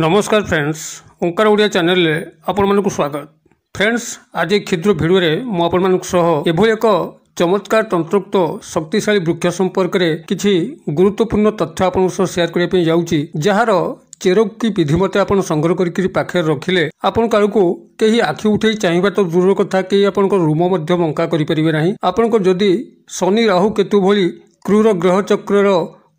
ନମସ୍କାର ଫ୍ରେଣ୍ଡସ୍ ଓଙ୍କାର ଓଡ଼ିଆ ଚ୍ୟାନେଲରେ ଆପଣମାନଙ୍କୁ ସ୍ୱାଗତ ଫ୍ରେଣ୍ଡସ୍ ଆଜି କ୍ଷୁଦ୍ର ଭିଡ଼ିଓରେ ମୁଁ ଆପଣମାନଙ୍କ ସହ ଏଭଳି ଏକ ଚମତ୍କାର ତନ୍ତ୍ରୋକ୍ତ ଶକ୍ତିଶାଳୀ ବୃକ୍ଷ ସମ୍ପର୍କରେ କିଛି ଗୁରୁତ୍ୱପୂର୍ଣ୍ଣ ତଥ୍ୟ ଆପଣଙ୍କ ସହ ସେୟାର କରିବା ପାଇଁ ଯାଉଛି ଯାହାର ଚେରକି ବିଧି ମତେ ଆପଣ ସଂଗ୍ରହ କରିକି ପାଖରେ ରଖିଲେ ଆପଣ କାହାକୁ କେହି ଆଖି ଉଠାଇ ଚାହିଁବା ତ ଦୂର କଥା କେହି ଆପଣଙ୍କ ରୁମ ମଧ୍ୟ ମଙ୍କା କରିପାରିବେ ନାହିଁ ଆପଣଙ୍କ ଯଦି ଶନି ରାହୁ କେତୁ ଭଳି କ୍ରୁର ଗ୍ରହଚକ୍ରର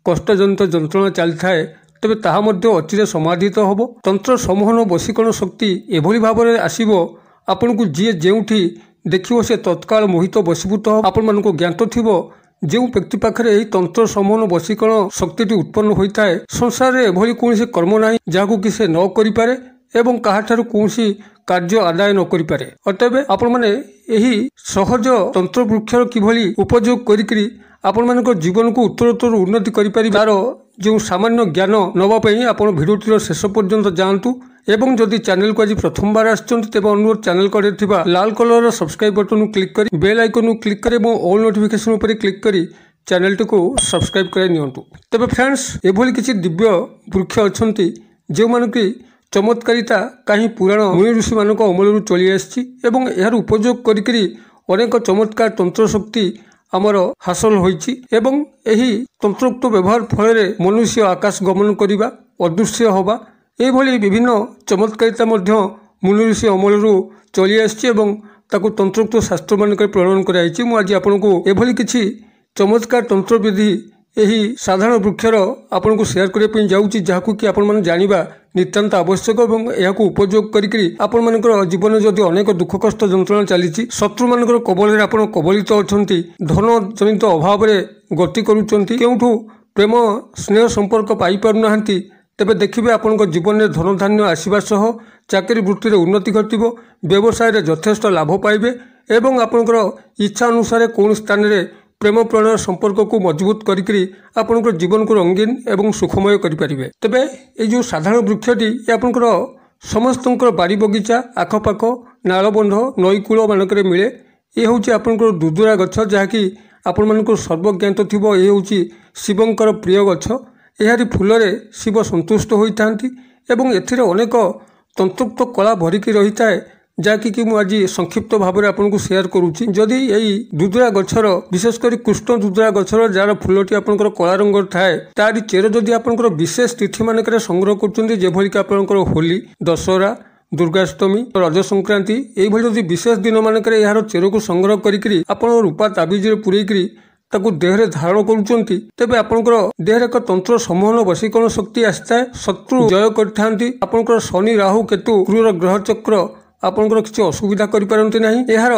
କଷ୍ଟଜନିତ ଯନ୍ତ୍ରଣା ଚାଲିଥାଏ ତେବେ ତାହା ମଧ୍ୟ ଅତିରେ ସମାଧିତ ହେବ ତନ୍ତ୍ର ସମ୍ମୋହନ ବଶୀକରଣ ଶକ୍ତି ଏଭଳି ଭାବରେ ଆସିବ ଆପଣଙ୍କୁ ଯିଏ ଯେଉଁଠି ଦେଖିବ ସେ ତତ୍କାଳ ମୋହିତ ବଶୀଭୂତ ହେବ ଆପଣମାନଙ୍କୁ ଜ୍ଞାତ ଥିବ ଯେଉଁ ବ୍ୟକ୍ତି ପାଖରେ ଏହି ତନ୍ତ୍ର ସମ୍ମୋହନ ବଶୀକରଣ ଶକ୍ତିଟି ଉତ୍ପନ୍ନ ହୋଇଥାଏ ସଂସାରରେ ଏଭଳି କୌଣସି କର୍ମ ନାହିଁ ଯାହାକୁ କି ସେ ନ କରିପାରେ ଏବଂ କାହାଠାରୁ କୌଣସି କାର୍ଯ୍ୟ ଆଦାୟ ନ କରିପାରେ ଅତଏବ ଆପଣମାନେ ଏହି ସହଜ ତନ୍ତ୍ର ବୃକ୍ଷର କିଭଳି ଉପଯୋଗ କରିକରି ଆପଣମାନଙ୍କ ଜୀବନକୁ ଉତ୍ତରୋତ୍ତର ଉନ୍ନତି କରିପାରିବେ ତା'ର ଯେଉଁ ସାମାନ୍ୟ ଜ୍ଞାନ ନେବା ପାଇଁ ଆପଣ ଭିଡ଼ିଓଟିର ଶେଷ ପର୍ଯ୍ୟନ୍ତ ଯାଆନ୍ତୁ ଏବଂ ଯଦି ଚ୍ୟାନେଲକୁ ଆଜି ପ୍ରଥମବାର ଆସିଛନ୍ତି ତେବେ ଅନୁରୋଧ ଚ୍ୟାନେଲ କଡ଼ରେ ଥିବା ଲାଲ କଲର୍ର ସବସ୍କ୍ରାଇବ୍ ବଟନକୁ କ୍ଲିକ୍ କରି ବେଲ୍ ଆଇକନକୁ କ୍ଲିକ୍ କରି ଏବଂ ଅଲ୍ ନୋଟିଫିକେସନ୍ ଉପରେ କ୍ଲିକ୍ କରି ଚ୍ୟାନେଲଟିକୁ ସବସ୍କ୍ରାଇବ୍ କରାଇ ନିଅନ୍ତୁ ତେବେ ଫ୍ରେଣ୍ଡସ୍ ଏଭଳି କିଛି ଦିବ୍ୟ ବୃକ୍ଷ ଅଛନ୍ତି ଯେଉଁମାନଙ୍କୁ ଚମତ୍କାରିତା କାହିଁ ପୁରାଣ ମୁଣି ଋଷିମାନଙ୍କ ଅମଳରୁ ଚଳି ଆସିଛି ଏବଂ ଏହାର ଉପଯୋଗ କରିକି ଅନେକ ଚମତ୍କାର ତନ୍ତ୍ର ଶକ୍ତି ଆମର ହାସଲ ହୋଇଛି ଏବଂ ଏହି ତନ୍ତ୍ରୋକ୍ତ ବ୍ୟବହାର ଫଳରେ ମନୁଷ୍ୟ ଆକାଶ ଗମନ କରିବା ଅଦୃଶ୍ୟ ହେବା ଏହିଭଳି ବିଭିନ୍ନ ଚମତ୍କାରିତା ମଧ୍ୟ ମୂଳରୁ ସେ ଅମଳରୁ ଚଳି ଆସିଛି ଏବଂ ତାକୁ ତନ୍ତ୍ରୋକ୍ତ ଶାସ୍ତ୍ରମାନଙ୍କରେ ପ୍ରଣୟନ କରାଯାଇଛି ମୁଁ ଆଜି ଆପଣଙ୍କୁ ଏଭଳି କିଛି ଚମତ୍କାର ତନ୍ତ୍ରବିଧି ଏହି ସାଧାରଣ ବୃକ୍ଷର ଆପଣଙ୍କୁ ସେୟାର କରିବା ପାଇଁ ଯାଉଛି ଯାହାକୁ କି ଆପଣମାନେ ଜାଣିବା ନିତ୍ୟାନ୍ତ ଆବଶ୍ୟକ ଏବଂ ଏହାକୁ ଉପଯୋଗ କରିକି ଆପଣମାନଙ୍କର ଜୀବନରେ ଯଦି ଅନେକ ଦୁଃଖ କଷ୍ଟ ଯନ୍ତ୍ରଣା ଚାଲିଛି ଶତ୍ରୁମାନଙ୍କର କବଳରେ ଆପଣ କବଳିତ ଅଛନ୍ତି ଧନ ଜନିତ ଅଭାବରେ ଗତି କରୁଛନ୍ତି କେଉଁଠୁ ପ୍ରେମ ସ୍ନେହ ସମ୍ପର୍କ ପାଇପାରୁନାହାନ୍ତି ତେବେ ଦେଖିବେ ଆପଣଙ୍କ ଜୀବନରେ ଧନଧାନ୍ୟ ଆସିବା ସହ ଚାକିରି ବୃତ୍ତିରେ ଉନ୍ନତି ଘଟିବ ବ୍ୟବସାୟରେ ଯଥେଷ୍ଟ ଲାଭ ପାଇବେ ଏବଂ ଆପଣଙ୍କର ଇଚ୍ଛା ଅନୁସାରେ କୌଣସି ସ୍ଥାନରେ ପ୍ରେମ ପ୍ରଣୟ ସମ୍ପର୍କକୁ ମଜବୁତ କରିକି ଆପଣଙ୍କ ଜୀବନକୁ ରଙ୍ଗୀନ ଏବଂ ସୁଖମୟ କରିପାରିବେ ତେବେ ଏଇ ଯେଉଁ ସାଧାରଣ ବୃକ୍ଷଟି ଏ ଆପଣଙ୍କର ସମସ୍ତଙ୍କର ବାଡ଼ି ବଗିଚା ଆଖପାଖ ନାଳବନ୍ଧ ନଈକୂଳ ମାନଙ୍କରେ ମିଳେ ଏ ହେଉଛି ଆପଣଙ୍କର ଦୁଦୁରା ଗଛ ଯାହାକି ଆପଣମାନଙ୍କର ସର୍ବଜ୍ଞାତ ଥିବ ଏ ହେଉଛି ଶିବଙ୍କର ପ୍ରିୟ ଗଛ ଏହାରି ଫୁଲରେ ଶିବ ସନ୍ତୁଷ୍ଟ ହୋଇଥାନ୍ତି ଏବଂ ଏଥିରେ ଅନେକ ତନ୍ତୁକ୍ତ କଳା ଭରିକି ରହିଥାଏ ଯାହାକି କି ମୁଁ ଆଜି ସଂକ୍ଷିପ୍ତ ଭାବରେ ଆପଣଙ୍କୁ ସେୟାର କରୁଛି ଯଦି ଏହି ଦୁଦୁରା ଗଛର ବିଶେଷ କରି କୃଷ୍ଣ ଦୁଦୁରା ଗଛର ଯାହାର ଫୁଲଟି ଆପଣଙ୍କର କଳା ରଙ୍ଗର ଥାଏ ତାରି ଚେର ଯଦି ଆପଣଙ୍କର ବିଶେଷ ତିଥି ମାନଙ୍କରେ ସଂଗ୍ରହ କରୁଛନ୍ତି ଯେଭଳିକି ଆପଣଙ୍କର ହୋଲି ଦଶହରା ଦୁର୍ଗାଷ୍ଟମୀ ରଜ ସଂକ୍ରାନ୍ତି ଏହିଭଳି ଯଦି ବିଶେଷ ଦିନମାନଙ୍କରେ ଏହାର ଚେରକୁ ସଂଗ୍ରହ କରିକି ଆପଣ ରୂପା ତାବିଜରେ ପୁରେଇକରି ତାକୁ ଦେହରେ ଧାରଣ କରୁଛନ୍ତି ତେବେ ଆପଣଙ୍କର ଦେହରେ ଏକ ତନ୍ତ୍ର ସମୂହନ ବଶୀକରଣ ଶକ୍ତି ଆସିଥାଏ ଶତ୍ରୁ ଜୟ କରିଥାନ୍ତି ଆପଣଙ୍କର ଶନି ରାହୁ କେତୁ ଗୃହର ଗ୍ରହ ଚକ୍ର ଆପଣଙ୍କର କିଛି ଅସୁବିଧା କରିପାରନ୍ତି ନାହିଁ ଏହାର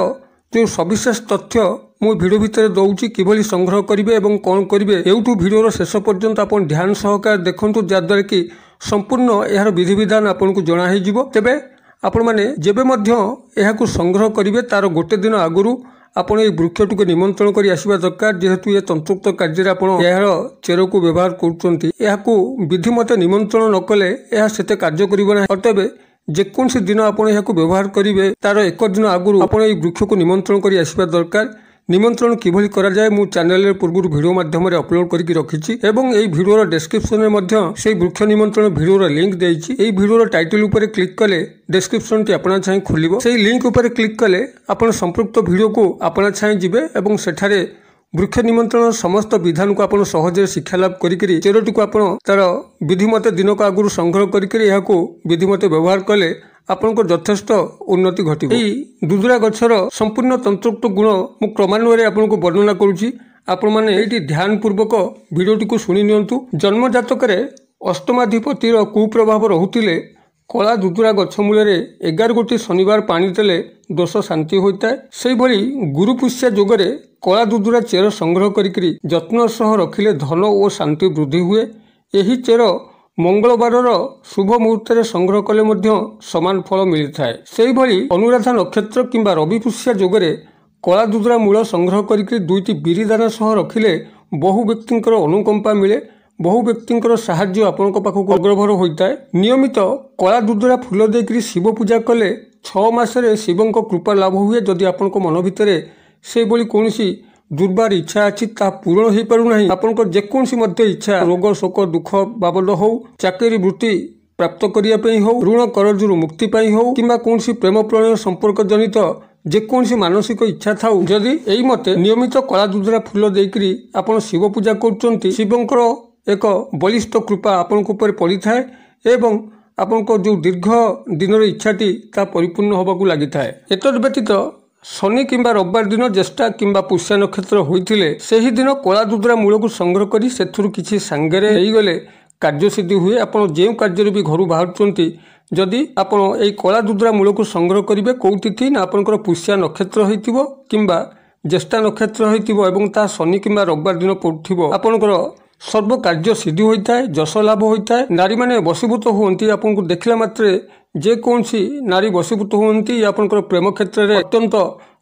ଯେଉଁ ସବିଶେଷ ତଥ୍ୟ ମୁଁ ଭିଡ଼ିଓ ଭିତରେ ଦେଉଛି କିଭଳି ସଂଗ୍ରହ କରିବେ ଏବଂ କ'ଣ କରିବେ ଏଉଠୁ ଭିଡ଼ିଓର ଶେଷ ପର୍ଯ୍ୟନ୍ତ ଆପଣ ଧ୍ୟାନ ସହକାରେ ଦେଖନ୍ତୁ ଯାହାଦ୍ୱାରା କି ସମ୍ପୂର୍ଣ୍ଣ ଏହାର ବିଧିବିଧାନ ଆପଣଙ୍କୁ ଜଣା ହୋଇଯିବ ତେବେ ଆପଣମାନେ ଯେବେ ମଧ୍ୟ ଏହାକୁ ସଂଗ୍ରହ କରିବେ ତା'ର ଗୋଟେ ଦିନ ଆଗରୁ ଆପଣ ଏହି ବୃକ୍ଷଟିକୁ ନିମନ୍ତ୍ରଣ କରି ଆସିବା ଦରକାର ଯେହେତୁ ଏ ତନ୍ତୁକ୍ତ କାର୍ଯ୍ୟରେ ଆପଣ ଏହାର ଚେରକୁ ବ୍ୟବହାର କରୁଛନ୍ତି ଏହାକୁ ବିଧିମତେ ମଧ୍ୟ ନିମନ୍ତ୍ରଣ ନକଲେ ଏହା ସେତେ କାର୍ଯ୍ୟ କରିବ ନାହିଁ ତେବେ ଯେକୌଣସି ଦିନ ଆପଣ ଏହାକୁ ବ୍ୟବହାର କରିବେ ତାର ଏକ ଦିନ ଆଗରୁ ଆପଣ ଏହି ବୃକ୍ଷକୁ ନିମନ୍ତ୍ରଣ କରି ଆସିବା ଦରକାର ନିମନ୍ତ୍ରଣ କିଭଳି କରାଯାଏ ମୁଁ ଚ୍ୟାନେଲରେ ପୂର୍ବରୁ ଭିଡ଼ିଓ ମାଧ୍ୟମରେ ଅପଲୋଡ଼ କରିକି ରଖିଛି ଏବଂ ଏହି ଭିଡ଼ିଓର ଡେସ୍କ୍ରିପ୍ସନରେ ମଧ୍ୟ ସେହି ବୃକ୍ଷ ନିମନ୍ତ୍ରଣ ଭିଡ଼ିଓର ଲିଙ୍କ୍ ଦେଇଛି ଏହି ଭିଡ଼ିଓର ଟାଇଟଲ ଉପରେ କ୍ଲିକ୍ କଲେ ଡେସ୍କ୍ରିପ୍ସନଟି ଆପଣା ଛାଏଁ ଖୋଲିବ ସେହି ଲିଙ୍କ୍ ଉପରେ କ୍ଲିକ୍ କଲେ ଆପଣ ସମ୍ପୃକ୍ତ ଭିଡ଼ିଓକୁ ଆପଣା ଛାଏଁ ଯିବେ ଏବଂ ସେଠାରେ ବୃକ୍ଷ ନିମନ୍ତ୍ରଣ ସମସ୍ତ ବିଧାନକୁ ଆପଣ ସହଜରେ ଶିକ୍ଷାଲାଭ କରିକିରି ଚେରଟିକୁ ଆପଣ ତାର ବିଧିମତେ ଦିନକୁ ଆଗରୁ ସଂଗ୍ରହ କରିକିରି ଏହାକୁ ବିଧିମତେ ବ୍ୟବହାର କଲେ ଆପଣଙ୍କ ଯଥେଷ୍ଟ ଉନ୍ନତି ଘଟିବ ଏହି ଦୁଦୁରା ଗଛର ସମ୍ପୂର୍ଣ୍ଣ ତନ୍ତ୍ରୁକ୍ତ ଗୁଣ ମୁଁ କ୍ରମାନ୍ୱୟରେ ଆପଣଙ୍କୁ ବର୍ଣ୍ଣନା କରୁଛି ଆପଣମାନେ ଏଇଠି ଧ୍ୟାନ ପୂର୍ବକ ଭିଡ଼ିଓଟିକୁ ଶୁଣି ନିଅନ୍ତୁ ଜନ୍ମଜାତକରେ ଅଷ୍ଟମାଧିପତିର କୁପ୍ରଭାବ ରହୁଥିଲେ କଳା ଦୁଦୁରା ଗଛ ମୂଳରେ ଏଗାର ଗୋଟି ଶନିବାର ପାଣି ଦେଲେ ଦୋଷ ଶାନ୍ତି ହୋଇଥାଏ ସେହିଭଳି ଗୁରୁପୁଷ୍ୟା ଯୋଗରେ କଳା ଦୁଦୁରା ଚେର ସଂଗ୍ରହ କରିକିରି ଯତ୍ନ ସହ ରଖିଲେ ଧନ ଓ ଶାନ୍ତି ବୃଦ୍ଧି ହୁଏ ଏହି ଚେର ମଙ୍ଗଳବାରର ଶୁଭ ମୁହୂର୍ତ୍ତରେ ସଂଗ୍ରହ କଲେ ମଧ୍ୟ ସମାନ ଫଳ ମିଳିଥାଏ ସେହିଭଳି ଅନୁରାଧା ନକ୍ଷତ୍ର କିମ୍ବା ରବି ରବିପୁଷ୍ୟା ଯୋଗରେ କଳା ଦୁଦୁରା ମୂଳ ସଂଗ୍ରହ କରିକି ଦୁଇଟି ବିରିଦାନା ସହ ରଖିଲେ ବହୁ ବ୍ୟକ୍ତିଙ୍କର ଅନୁକମ୍ପା ମିଳେ ବହୁ ବ୍ୟକ୍ତିଙ୍କର ସାହାଯ୍ୟ ଆପଣଙ୍କ ପାଖକୁ ଅଗ୍ରଭର ହୋଇଥାଏ ନିୟମିତ କଳା ଦୁଦୁରା ଫୁଲ ଦେଇକରି ଶିବ ପୂଜା କଲେ ଛଅ ମାସରେ ଶିବଙ୍କ କୃପା ଲାଭ ହୁଏ ଯଦି ଆପଣଙ୍କ ମନ ଭିତରେ ସେଭଳି କୌଣସି ଦୁର୍ବାର ଇଚ୍ଛା ଅଛି ତାହା ପୂରଣ ହୋଇପାରୁନାହିଁ ଆପଣଙ୍କ ଯେକୌଣସି ମଧ୍ୟ ଇଚ୍ଛା ରୋଗ ଶୋକ ଦୁଃଖ ବାବଦ ହେଉ ଚାକିରି ବୃତ୍ତି ପ୍ରାପ୍ତ କରିବା ପାଇଁ ହେଉ ଋଣ କରଜରୁ ମୁକ୍ତି ପାଇଁ ହେଉ କିମ୍ବା କୌଣସି ପ୍ରେମ ପ୍ରଣୟ ସମ୍ପର୍କ ଜନିତ ଯେକୌଣସି ମାନସିକ ଇଚ୍ଛା ଥାଉ ଯଦି ଏଇ ମତେ ନିୟମିତ କଳା ଦୁଦୁରା ଫୁଲ ଦେଇକରି ଆପଣ ଶିବ ପୂଜା କରୁଛନ୍ତି ଶିବଙ୍କର ଏକ ବଳିଷ୍ଠ କୃପା ଆପଣଙ୍କ ଉପରେ ପଡ଼ିଥାଏ ଏବଂ ଆପଣଙ୍କ ଯେଉଁ ଦୀର୍ଘ ଦିନର ଇଚ୍ଛାଟି ତାହା ପରିପୂର୍ଣ୍ଣ ହେବାକୁ ଲାଗିଥାଏ ଏତଦ୍ ବ୍ୟତୀତ ଶନି କିମ୍ବା ରବିବାର ଦିନ ଜ୍ୟେଷ୍ଠା କିମ୍ବା ପୁଷ୍ୟା ନକ୍ଷତ୍ର ହୋଇଥିଲେ ସେହିଦିନ କଳାଦୁଦ୍ରା ମୂଳକୁ ସଂଗ୍ରହ କରି ସେଥିରୁ କିଛି ସାଙ୍ଗରେ ହେଇଗଲେ କାର୍ଯ୍ୟସିଦ୍ଧି ହୁଏ ଆପଣ ଯେଉଁ କାର୍ଯ୍ୟରେ ବି ଘରୁ ବାହାରୁଛନ୍ତି ଯଦି ଆପଣ ଏହି କଳାଦୁଦ୍ରା ମୂଳକୁ ସଂଗ୍ରହ କରିବେ କେଉଁ ତିଥି ନା ଆପଣଙ୍କର ପୁଷ୍ୟା ନକ୍ଷତ୍ର ହୋଇଥିବ କିମ୍ବା ଜ୍ୟେଷ୍ଠା ନକ୍ଷତ୍ର ହୋଇଥିବ ଏବଂ ତାହା ଶନି କିମ୍ବା ରବିବାର ଦିନ ପଡ଼ୁଥିବ ଆପଣଙ୍କର ସର୍ବକାର୍ଯ୍ୟ ସିଦ୍ଧି ହୋଇଥାଏ ଯଶ ଲାଭ ହୋଇଥାଏ ନାରୀମାନେ ବଶୀଭୂତ ହୁଅନ୍ତି ଆପଣଙ୍କୁ ଦେଖିଲା ମାତ୍ରେ ଯେକୌଣସି ନାରୀ ବଶୀଭୂତ ହୁଅନ୍ତି ଆପଣଙ୍କର ପ୍ରେମ କ୍ଷେତ୍ରରେ ଅତ୍ୟନ୍ତ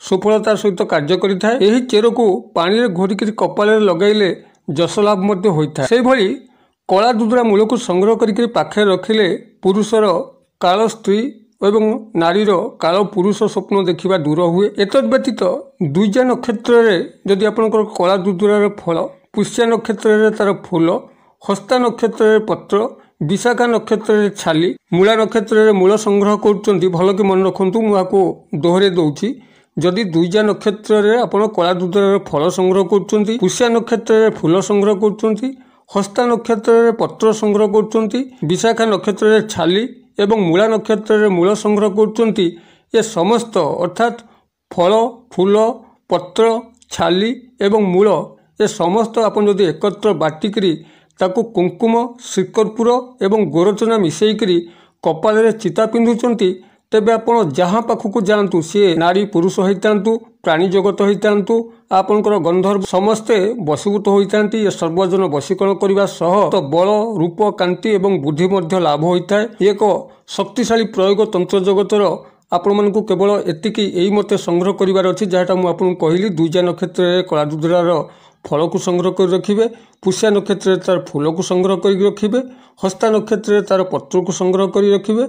ସୁଫଳତାର ସହିତ କାର୍ଯ୍ୟ କରିଥାଏ ଏହି ଚେରକୁ ପାଣିରେ ଘୋରିକିରି କପାଳରେ ଲଗାଇଲେ ଯଶ ଲାଭ ମଧ୍ୟ ହୋଇଥାଏ ସେହିଭଳି କଳା ଦୁଦୁରା ମୂଳକୁ ସଂଗ୍ରହ କରିକି ପାଖରେ ରଖିଲେ ପୁରୁଷର କାଳ ସ୍ତ୍ରୀ ଏବଂ ନାରୀର କାଳ ପୁରୁଷ ସ୍ୱପ୍ନ ଦେଖିବା ଦୂର ହୁଏ ଏତଦ୍ ବ୍ୟତୀତ ଦୁଇଜା ନକ୍ଷତ୍ରରେ ଯଦି ଆପଣଙ୍କର କଳା ଦୁଦୁରାର ଫଳ ପୁଷ୍ୟା ନକ୍ଷତ୍ରରେ ତା'ର ଫୁଲ ହସ୍ତା ନକ୍ଷତ୍ରରେ ପତ୍ର ବିଶାଖା ନକ୍ଷତ୍ରରେ ଛାଲି ମୂଳା ନକ୍ଷତ୍ରରେ ମୂଳ ସଂଗ୍ରହ କରୁଛନ୍ତି ଭଲ କି ମନେ ରଖନ୍ତୁ ମୁଁ ଆକୁ ଦୋହରେ ଦେଉଛି ଯଦି ଦୁଇଜା ନକ୍ଷତ୍ରରେ ଆପଣ କଳା ଦୁଧର ଫଳ ସଂଗ୍ରହ କରୁଛନ୍ତି ପୁଷ୍ୟା ନକ୍ଷତ୍ରରେ ଫୁଲ ସଂଗ୍ରହ କରୁଛନ୍ତି ହସ୍ତା ନକ୍ଷତ୍ରରେ ପତ୍ର ସଂଗ୍ରହ କରୁଛନ୍ତି ବିଶାଖା ନକ୍ଷତ୍ରରେ ଛାଲି ଏବଂ ମୂଳା ନକ୍ଷତ୍ରରେ ମୂଳ ସଂଗ୍ରହ କରୁଛନ୍ତି ଏ ସମସ୍ତ ଅର୍ଥାତ୍ ଫଳ ଫୁଲ ପତ୍ର ଛାଲି ଏବଂ ମୂଳ ଏ ସମସ୍ତ ଆପଣ ଯଦି ଏକତ୍ର ବାଟିକରି ତାକୁ କୁଙ୍କୁମ ଶିକରପୁର ଏବଂ ଗୋରଚନା ମିଶାଇକରି କପାଳରେ ଚିତା ପିନ୍ଧୁଛନ୍ତି ତେବେ ଆପଣ ଯାହା ପାଖକୁ ଯାଆନ୍ତୁ ସିଏ ନାରୀ ପୁରୁଷ ହୋଇଥାନ୍ତୁ ପ୍ରାଣୀ ଜଗତ ହୋଇଥାନ୍ତୁ ଆପଣଙ୍କର ଗନ୍ଧର୍ବ ସମସ୍ତେ ବଶୀଭୂତ ହୋଇଥାନ୍ତି ଏ ସର୍ବଜନ ବଶୀକରଣ କରିବା ସହ ବଳ ରୂପ କାନ୍ତି ଏବଂ ବୁଦ୍ଧି ମଧ୍ୟ ଲାଭ ହୋଇଥାଏ ଏକ ଶକ୍ତିଶାଳୀ ପ୍ରୟୋଗ ତନ୍ତ୍ର ଜଗତର ଆପଣମାନଙ୍କୁ କେବଳ ଏତିକି ଏଇ ମତେ ସଂଗ୍ରହ କରିବାର ଅଛି ଯାହାଟା ମୁଁ ଆପଣଙ୍କୁ କହିଲି ଦୁଇଜା ନକ୍ଷତ୍ରରେ କଳାଦୁଦ୍ରାର ଫଳକୁ ସଂଗ୍ରହ କରି ରଖିବେ ପୁଷ୍ୟା ନକ୍ଷତ୍ରରେ ତା'ର ଫୁଲକୁ ସଂଗ୍ରହ କରିକି ରଖିବେ ହସ୍ତା ନକ୍ଷତ୍ରରେ ତା'ର ପତ୍ରକୁ ସଂଗ୍ରହ କରି ରଖିବେ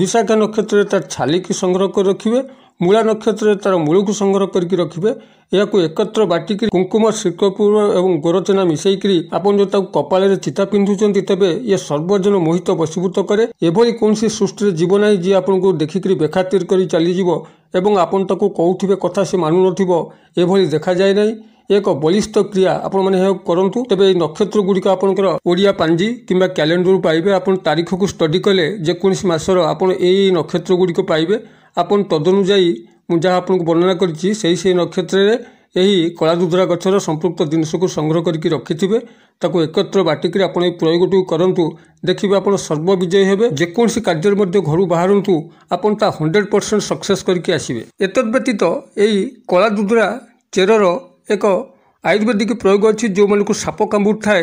ବିଶାଖା ନକ୍ଷତ୍ରରେ ତା'ର ଛାଲିକି ସଂଗ୍ରହ କରି ରଖିବେ ମୂଳା ନକ୍ଷତ୍ରରେ ତା'ର ମୂଳକୁ ସଂଗ୍ରହ କରିକି ରଖିବେ ଏହାକୁ ଏକତ୍ର ବାଟିକିରି କୁଙ୍କୁମ ଶିଳ୍ପପୂର୍ବ ଏବଂ ଗୋରଚନା ମିଶାଇକରି ଆପଣ ଯଦି ତାକୁ କପାଳରେ ଚିତା ପିନ୍ଧୁଛନ୍ତି ତେବେ ଇଏ ସର୍ବଜନ ମୋହିତ ବଶୀଭୂତ କରେ ଏଭଳି କୌଣସି ସୃଷ୍ଟିରେ ଯିବ ନାହିଁ ଯିଏ ଆପଣଙ୍କୁ ଦେଖିକରି ବେଖାତିର କରି ଚାଲିଯିବ ଏବଂ ଆପଣ ତାକୁ କହୁଥିବେ କଥା ସେ ମାନୁନଥିବ ଏଭଳି ଦେଖାଯାଏ ନାହିଁ ଏକ ବଳିଷ୍ଠ କ୍ରିୟା ଆପଣମାନେ ଏହାକୁ କରନ୍ତୁ ତେବେ ଏହି ନକ୍ଷତ୍ର ଗୁଡ଼ିକ ଆପଣଙ୍କର ଓଡ଼ିଆ ପାଞ୍ଜି କିମ୍ବା କ୍ୟାଲେଣ୍ଡରରୁ ପାଇବେ ଆପଣ ତାରିଖକୁ ଷ୍ଟଡି କଲେ ଯେକୌଣସି ମାସର ଆପଣ ଏହି ଗୁଡ଼ିକ ପାଇବେ ଆପଣ ତଦନୁଯାୟୀ ମୁଁ ଯାହା ଆପଣଙ୍କୁ ବର୍ଣ୍ଣନା କରିଛି ସେହି ସେହି ନକ୍ଷତ୍ରରେ ଏହି କଳାଦୁଦୁରା ଗଛର ସମ୍ପୃକ୍ତ ଜିନିଷକୁ ସଂଗ୍ରହ କରିକି ରଖିଥିବେ ତାକୁ ଏକତ୍ର ବାଟିକିରି ଆପଣ ଏହି ପ୍ରୟୋଗଟିକୁ କରନ୍ତୁ ଦେଖିବେ ଆପଣ ସର୍ବବିଜୟୀ ହେବେ ଯେକୌଣସି କାର୍ଯ୍ୟରେ ମଧ୍ୟ ଘରୁ ବାହାରନ୍ତୁ ଆପଣ ତା ହଣ୍ଡ୍ରେଡ଼ ପରସେଣ୍ଟ ସକ୍ସେସ୍ କରିକି ଆସିବେ ଏତଦ୍ ବ୍ୟତୀତ ଏହି କଳାଦୁଦୁରା ଚେରର ଏକ ଆୟୁର୍ବେଦିକ ପ୍ରୟୋଗ ଅଛି ଯେଉଁମାନଙ୍କୁ ସାପ କାମୁଡ଼ିଥାଏ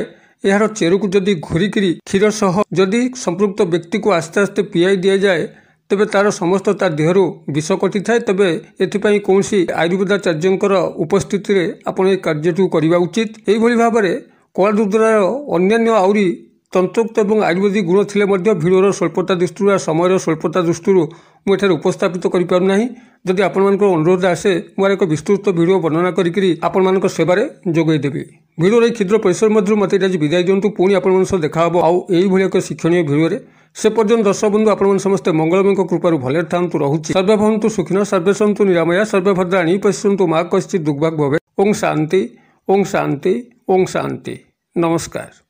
ଏହାର ଚେରକୁ ଯଦି ଘୁରିକିରି କ୍ଷୀର ସହ ଯଦି ସମ୍ପୃକ୍ତ ବ୍ୟକ୍ତିକୁ ଆସ୍ତେ ଆସ୍ତେ ପିଆଇ ଦିଆଯାଏ ତେବେ ତା'ର ସମସ୍ତ ତା ଦେହରୁ ବିଷ କଟିଥାଏ ତେବେ ଏଥିପାଇଁ କୌଣସି ଆୟୁର୍ବେଦାଚାର୍ଯ୍ୟଙ୍କର ଉପସ୍ଥିତିରେ ଆପଣ ଏହି କାର୍ଯ୍ୟଟିକୁ କରିବା ଉଚିତ ଏହିଭଳି ଭାବରେ କଳାଦୁଦ୍ରାର ଅନ୍ୟାନ୍ୟ ଆହୁରି ତନ୍ତୁକ୍ତ ଏବଂ ଆୟୁର୍ବେଦିକ ଗୁଣ ଥିଲେ ମଧ୍ୟ ଭିଡ଼ର ସ୍ୱଳ୍ପତା ଦୃଷ୍ଟିରୁ ବା ସମୟର ସ୍ୱଳ୍ପତା ଦୃଷ୍ଟିରୁ ମୁଁ ଏଠାରେ ଉପସ୍ଥାପିତ କରିପାରୁନାହିଁ ଯଦି ଆପଣମାନଙ୍କର ଅନୁରୋଧ ଆସେ ମୁଁ ଏହାର ଏକ ବିସ୍ତୃତ ଭିଡ଼ିଓ ବର୍ଣ୍ଣନା କରିକରି ଆପଣମାନଙ୍କ ସେବାରେ ଯୋଗାଇ ଦେବି ଭିଡ଼ିଓର ଏହି କ୍ଷୁଦ୍ର ପରିସର ମଧ୍ୟରୁ ମୋତେ ଆଜି ବିଦାୟ ଦିଅନ୍ତୁ ପୁଣି ଆପଣମାନଙ୍କ ସହ ଦେଖାହେବ ଆଉ ଏହିଭଳି ଏକ ଶିକ୍ଷଣୀୟ ଭିଡ଼ିଓରେ ସେ ପର୍ଯ୍ୟନ୍ତ ଦର୍ଶକ ବନ୍ଧୁ ଆପଣମାନେ ସମସ୍ତେ ମଙ୍ଗଳମୟଙ୍କ କୃପାରୁ ଭଲରେ ଥାଆନ୍ତୁ ରହୁଛି ସର୍ବେ ଭବନ୍ତୁ ସୁଖିନ ସର୍ବେ ସନ୍ତୁ ନିରାମୟା ସର୍ବେ ଆଣି ପଶ୍ୟନ୍ତୁ ମା କଶ୍ଚିତ୍ ଦୁର୍ଭାଗ ଭବେ ଓଂ ଶାନ୍ତି ଓଂ ଶାନ୍ତି ଓଂ ଶାନ୍ତି ନମସ୍କାର